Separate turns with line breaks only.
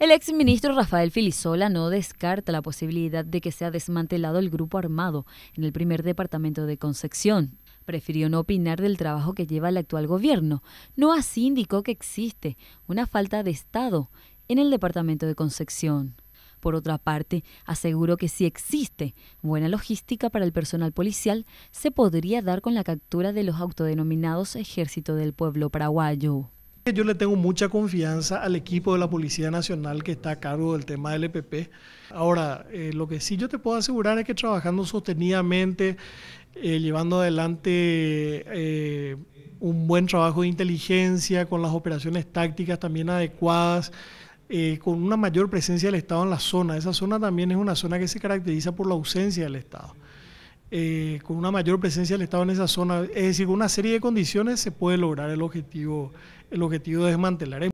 El exministro Rafael Filisola no descarta la posibilidad de que sea desmantelado el grupo armado en el primer departamento de Concepción. Prefirió no opinar del trabajo que lleva el actual gobierno. No así indicó que existe una falta de Estado en el departamento de Concepción. Por otra parte, aseguró que si existe buena logística para el personal policial, se podría dar con la captura de los autodenominados Ejército del Pueblo Paraguayo.
Yo le tengo mucha confianza al equipo de la Policía Nacional que está a cargo del tema del EPP. Ahora, eh, lo que sí yo te puedo asegurar es que trabajando sostenidamente, eh, llevando adelante eh, un buen trabajo de inteligencia, con las operaciones tácticas también adecuadas, con una mayor presencia del Estado en la zona. Esa zona también es una zona que se caracteriza por la ausencia del Estado. Eh, con una mayor presencia del Estado en esa zona. Es decir, con una serie de condiciones se puede lograr el objetivo, el objetivo de desmantelar.